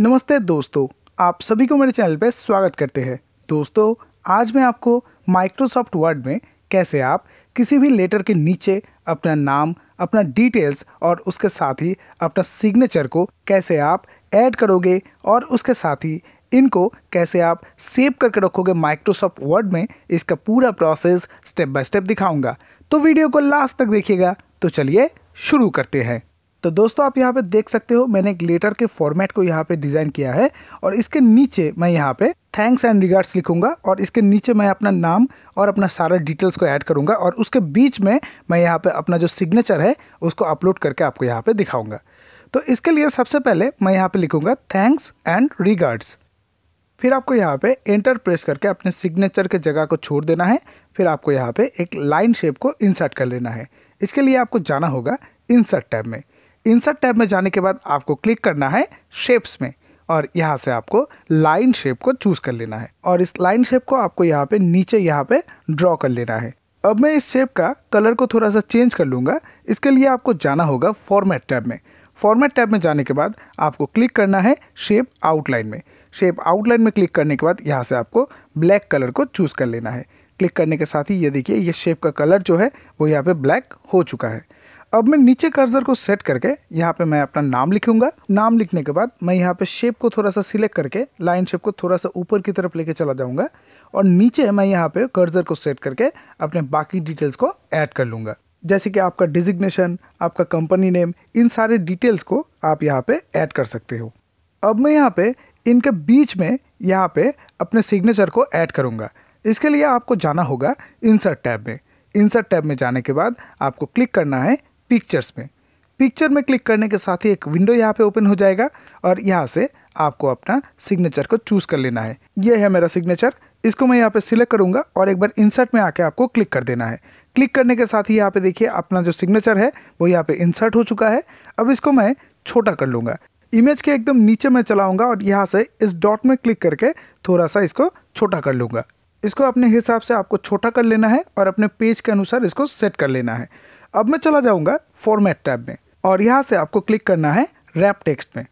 नमस्ते दोस्तों आप सभी को मेरे चैनल पर स्वागत करते हैं दोस्तों आज मैं आपको माइक्रोसॉफ्ट वर्ड में कैसे आप किसी भी लेटर के नीचे अपना नाम अपना डिटेल्स और उसके साथ ही अपना सिग्नेचर को कैसे आप ऐड करोगे और उसके साथ ही इनको कैसे आप सेव करके रखोगे माइक्रोसॉफ्ट वर्ड में इसका पूरा प्रोसेस स्टेप बाय स्टेप दिखाऊंगा तो वीडियो को लास्ट तक देखिएगा तो चलिए शुरू करते हैं तो दोस्तों आप यहाँ पे देख सकते हो मैंने एक लेटर के फॉर्मेट को यहाँ पे डिज़ाइन किया है और इसके नीचे मैं यहाँ पे थैंक्स एंड रिगार्ड्स लिखूंगा और इसके नीचे मैं अपना नाम और अपना सारा डिटेल्स को ऐड करूंगा और उसके बीच में मैं यहाँ पे अपना जो सिग्नेचर है उसको अपलोड करके आपको यहाँ पे दिखाऊंगा तो इसके लिए सबसे पहले मैं यहाँ पे लिखूंगा थैंक्स एंड रिगार्ड्स फिर आपको यहाँ पे एंटर प्रेस करके अपने सिग्नेचर के जगह को छोड़ देना है फिर आपको यहाँ पे एक लाइन शेप को इंसर्ट कर लेना है इसके लिए आपको जाना होगा इंसर्ट टैब में इंसर्ट टैब में जाने के बाद आपको क्लिक करना है शेप्स में और यहाँ से आपको लाइन शेप को चूज कर लेना है और इस लाइन शेप को आपको यहाँ पे नीचे यहाँ पे ड्रॉ कर लेना है अब मैं इस शेप का कलर को थोड़ा सा चेंज कर लूँगा इसके लिए आपको जाना होगा फॉर्मेट टैब में फॉर्मेट टैब में जाने के बाद आपको क्लिक करना है शेप आउटलाइन में शेप आउटलाइन में क्लिक करने के बाद यहाँ से आपको ब्लैक कलर को चूज़ कर लेना है क्लिक करने के साथ ही ये देखिए ये शेप का कलर जो है वो यहाँ पे ब्लैक हो चुका है अब मैं नीचे कर्जर को सेट करके यहाँ पे मैं अपना नाम लिखूंगा नाम लिखने के बाद मैं यहाँ पे शेप को थोड़ा सा सिलेक्ट करके लाइन शेप को थोड़ा सा ऊपर की तरफ लेके चला जाऊंगा और नीचे मैं यहाँ पे कर्जर को सेट करके अपने बाकी डिटेल्स को ऐड कर लूँगा जैसे कि आपका डिजिग्नेशन आपका कंपनी नेम इन सारे डिटेल्स को आप यहाँ पे ऐड कर सकते हो अब मैं यहाँ पे इनके बीच में यहाँ पे अपने सिग्नेचर को ऐड करूँगा इसके लिए आपको जाना होगा इंसर्ट टैब में इंसर्ट टैब में जाने के बाद आपको क्लिक करना है पिक्चर्स में पिक्चर में क्लिक करने के साथ ही एक विंडो यहाँ पे ओपन हो जाएगा और यहाँ से आपको अपना सिग्नेचर को चूज कर लेना है यह है मेरा सिग्नेचर इसको मैं यहाँ पे सिलेक्ट करूँगा और एक बार इंसर्ट में आके आपको क्लिक कर देना है क्लिक करने के साथ ही यहाँ पे देखिए अपना जो सिग्नेचर है वो यहाँ पे इंसर्ट हो चुका है अब इसको मैं छोटा कर लूँगा इमेज के एकदम नीचे मैं चलाऊँगा और यहाँ से इस डॉट में क्लिक करके थोड़ा सा इसको छोटा कर लूँगा इसको अपने हिसाब से आपको छोटा कर लेना है और अपने पेज के अनुसार इसको सेट कर लेना है अब मैं चला जाऊंगा फॉर्मेट टैब में और यहाँ से आपको क्लिक करना है रैप टेक्स्ट में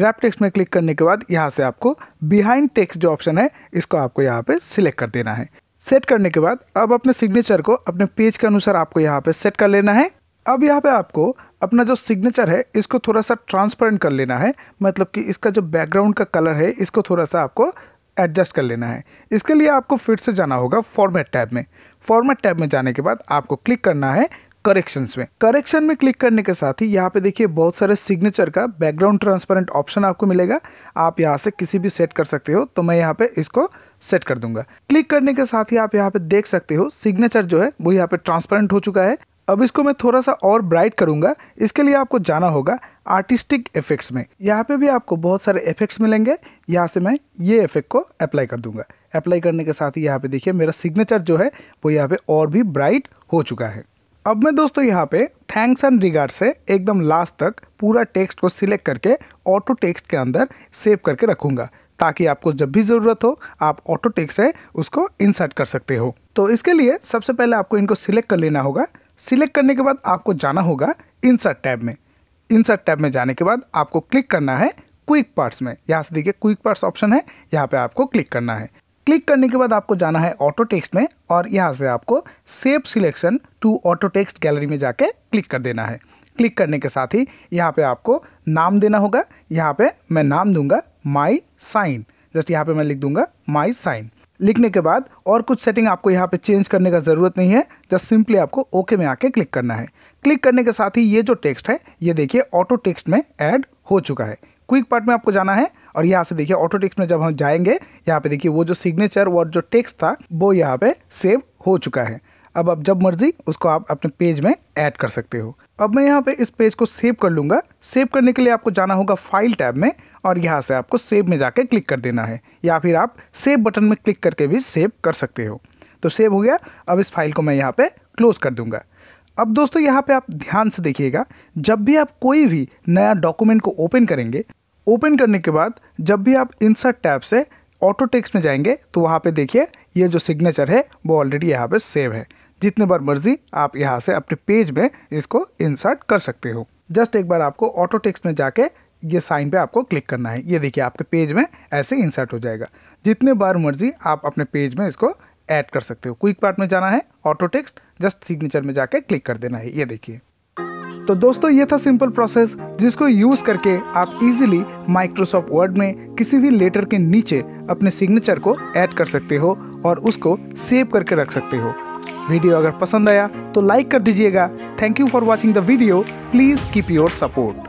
रैप टेक्स्ट में क्लिक करने के बाद यहाँ से आपको बिहाइंड टेक्स्ट जो ऑप्शन है इसको आपको यहाँ पे सिलेक्ट कर देना है सेट करने के बाद अब अपने सिग्नेचर को अपने पेज के अनुसार आपको यहाँ पे सेट कर लेना है अब यहाँ पे आपको अपना जो सिग्नेचर है इसको थोड़ा सा ट्रांसपेरेंट कर लेना है मतलब कि इसका जो बैकग्राउंड का कलर है इसको थोड़ा सा आपको एडजस्ट कर लेना है इसके लिए आपको फिर से जाना होगा फॉर्मेट टैब में फॉर्मेट टैब में जाने के बाद आपको क्लिक करना है करेक्शन में करेक्शन में क्लिक करने के साथ ही यहाँ पे देखिए बहुत सारे सिग्नेचर का बैकग्राउंड ट्रांसपेरेंट ऑप्शन आपको मिलेगा आप यहाँ से किसी भी सेट कर सकते हो तो मैं यहाँ पे इसको सेट कर दूंगा क्लिक करने के साथ ही आप यहाँ पे देख सकते हो सिग्नेचर जो है वो यहाँ पे ट्रांसपेरेंट हो चुका है अब इसको मैं थोड़ा सा और ब्राइट करूंगा इसके लिए आपको जाना होगा आर्टिस्टिक इफेक्ट्स में यहाँ पे भी आपको बहुत सारे इफेक्ट्स मिलेंगे यहाँ से मैं ये इफेक्ट को अप्लाई कर दूंगा अप्लाई करने के साथ ही यहाँ पे देखिए मेरा सिग्नेचर जो है वो यहाँ पे और भी ब्राइट हो चुका है अब मैं दोस्तों यहाँ पे थैंक्स एंड रिगार्ड से एकदम लास्ट तक पूरा टेक्स्ट को सिलेक्ट करके ऑटो टेक्स्ट के अंदर सेव करके रखूँगा ताकि आपको जब भी ज़रूरत हो आप ऑटो टेक्स्ट से उसको इंसर्ट कर सकते हो तो इसके लिए सबसे पहले आपको इनको सिलेक्ट कर लेना होगा सिलेक्ट करने के बाद आपको जाना होगा इंसर्ट टैब में इंसर्ट टैब में जाने के बाद आपको क्लिक करना है क्विक पार्ट्स में यहाँ से देखिए क्विक पार्ट्स ऑप्शन है यहाँ पे आपको क्लिक करना है क्लिक करने के बाद आपको जाना है ऑटो टेक्स्ट में और यहाँ से आपको save selection to auto text gallery में जाके क्लिक कर देना है क्लिक करने के साथ ही यहाँ पे आपको नाम देना होगा यहाँ पे मैं नाम दूंगा माई साइन जस्ट यहाँ पे मैं लिख दूंगा माई साइन लिखने के बाद और कुछ सेटिंग आपको यहाँ पे चेंज करने का ज़रूरत नहीं है जस्ट सिंपली आपको ओके में आके क्लिक करना है क्लिक करने के साथ ही ये जो टेक्स्ट है ये देखिए ऑटो टेक्स्ट में ऐड हो चुका है क्विक पार्ट में आपको जाना है और यहाँ से देखिए ऑटो टेक्स्ट में जब हम जाएंगे यहाँ पे देखिए वो जो सिग्नेचर और जो टेक्स्ट था वो यहाँ पे सेव हो चुका है अब आप जब मर्जी उसको आप अपने पेज में ऐड कर सकते हो अब मैं यहाँ पे इस पेज को सेव कर लूँगा सेव करने के लिए आपको जाना होगा फाइल टैब में और यहाँ से आपको सेव में जाके क्लिक कर देना है या फिर आप सेव बटन में क्लिक करके भी सेव कर सकते हो तो सेव हो गया अब इस फाइल को मैं यहाँ पे क्लोज़ कर दूंगा अब दोस्तों यहाँ पे आप ध्यान से देखिएगा जब भी आप कोई भी नया डॉक्यूमेंट को ओपन करेंगे ओपन करने के बाद जब भी आप इंसर्ट टैब से ऑटो टेक्स्ट में जाएंगे तो वहाँ पे देखिए ये जो सिग्नेचर है वो ऑलरेडी यहाँ पे सेव है जितने बार मर्जी आप यहाँ से अपने पेज में इसको इंसर्ट कर सकते हो जस्ट एक बार आपको ऑटो टेक्स्ट में जाके ये साइन पे आपको क्लिक करना है ये देखिए आपके पेज में ऐसे इंसर्ट हो जाएगा जितने बार मर्जी आप अपने पेज में इसको ऐड कर सकते हो क्विक पार्ट में जाना है ऑटो टेक्स्ट जस्ट सिग्नेचर में जाके क्लिक कर देना है ये देखिए तो दोस्तों ये था सिंपल प्रोसेस जिसको यूज़ करके आप इजीली माइक्रोसॉफ्ट वर्ड में किसी भी लेटर के नीचे अपने सिग्नेचर को ऐड कर सकते हो और उसको सेव करके रख सकते हो वीडियो अगर पसंद आया तो लाइक कर दीजिएगा thank you for watching the video please keep your support